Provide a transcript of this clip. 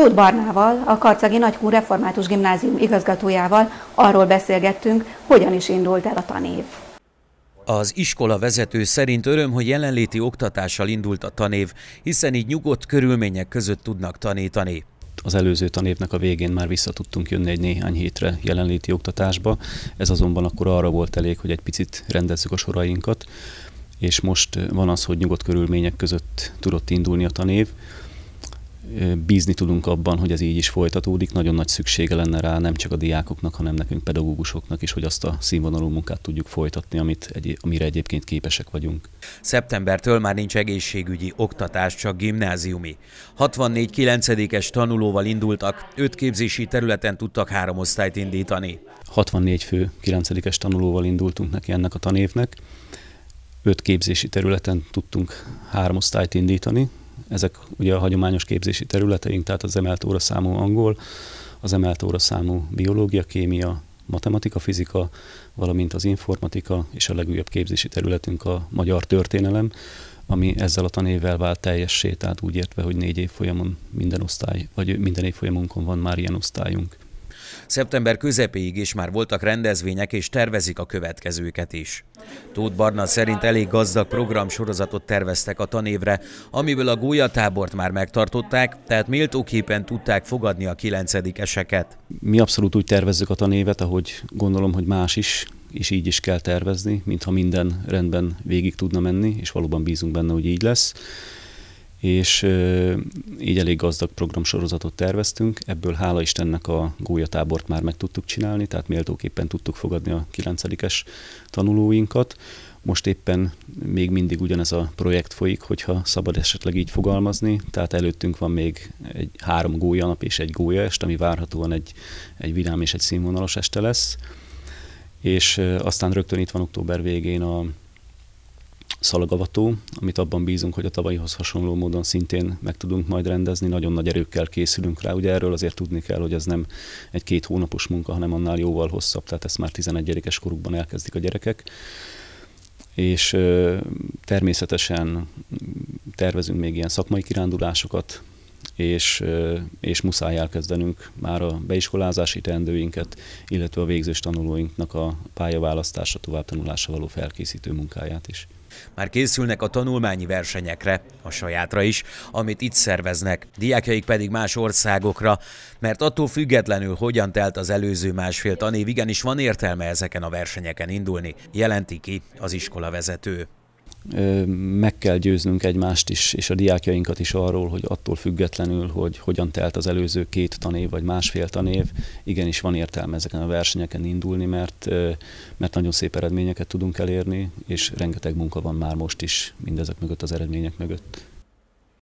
Tóth Barnával, a Karcagi Nagykún Református Gimnázium igazgatójával arról beszélgettünk, hogyan is indult el a tanév. Az iskola vezető szerint öröm, hogy jelenléti oktatással indult a tanév, hiszen így nyugodt körülmények között tudnak tanítani az előző tanévnek a végén már vissza tudtunk jönni egy néhány hétre jelenléti oktatásba. Ez azonban akkor arra volt elég, hogy egy picit rendezzük a sorainkat, és most van az, hogy nyugodt körülmények között tudott indulni a tanév bízni tudunk abban, hogy ez így is folytatódik. Nagyon nagy szüksége lenne rá nem csak a diákoknak, hanem nekünk pedagógusoknak is, hogy azt a színvonalú munkát tudjuk folytatni, amit egy, amire egyébként képesek vagyunk. Szeptembertől már nincs egészségügyi oktatás, csak gimnáziumi. 64 9 tanulóval indultak, Öt képzési területen tudtak három osztályt indítani. 64 fő 9 tanulóval indultunk neki ennek a tanévnek öt képzési területen tudtunk három osztályt indítani, ezek ugye a hagyományos képzési területeink, tehát az emelt számú angol, az emelt számú biológia, kémia, matematika, fizika, valamint az informatika és a legújabb képzési területünk a magyar történelem, ami ezzel a tanévvel vált teljessé, tehát úgy értve, hogy négy évfolyamon minden osztály, vagy minden évfolyamunkon van már ilyen osztályunk. Szeptember közepéig is már voltak rendezvények, és tervezik a következőket is. Tóth Barna szerint elég gazdag programsorozatot terveztek a tanévre, amiből a gólyatábort már megtartották, tehát méltóképpen tudták fogadni a kilencedikeseket. Mi abszolút úgy tervezzük a tanévet, ahogy gondolom, hogy más is és így is kell tervezni, mintha minden rendben végig tudna menni, és valóban bízunk benne, hogy így lesz és így elég gazdag programsorozatot terveztünk, ebből hála Istennek a gólyatábort már meg tudtuk csinálni, tehát méltóképpen tudtuk fogadni a 9 tanulóinkat. Most éppen még mindig ugyanez a projekt folyik, hogyha szabad esetleg így fogalmazni, tehát előttünk van még egy három nap és egy est, ami várhatóan egy, egy vidám és egy színvonalos este lesz, és aztán rögtön itt van október végén a szalagavató, amit abban bízunk, hogy a tavalyihoz hasonló módon szintén meg tudunk majd rendezni. Nagyon nagy erőkkel készülünk rá. Ugye erről azért tudni kell, hogy ez nem egy két hónapos munka, hanem annál jóval hosszabb, tehát ezt már 11 korukban elkezdik a gyerekek és természetesen tervezünk még ilyen szakmai kirándulásokat, és, és muszáj elkezdenünk már a beiskolázási teendőinket, illetve a végzős tanulóinknak a pályaválasztása, tanulása való felkészítő munkáját is. Már készülnek a tanulmányi versenyekre, a sajátra is, amit itt szerveznek, diákjaik pedig más országokra, mert attól függetlenül, hogyan telt az előző másfél tanév, igenis van értelme ezeken a versenyeken indulni, jelenti ki az iskola vezető meg kell győznünk egymást is, és a diákjainkat is arról, hogy attól függetlenül, hogy hogyan telt az előző két tanév vagy másfél tanév, igenis van értelme ezeken a versenyeken indulni, mert, mert nagyon szép eredményeket tudunk elérni, és rengeteg munka van már most is mindezek mögött, az eredmények mögött.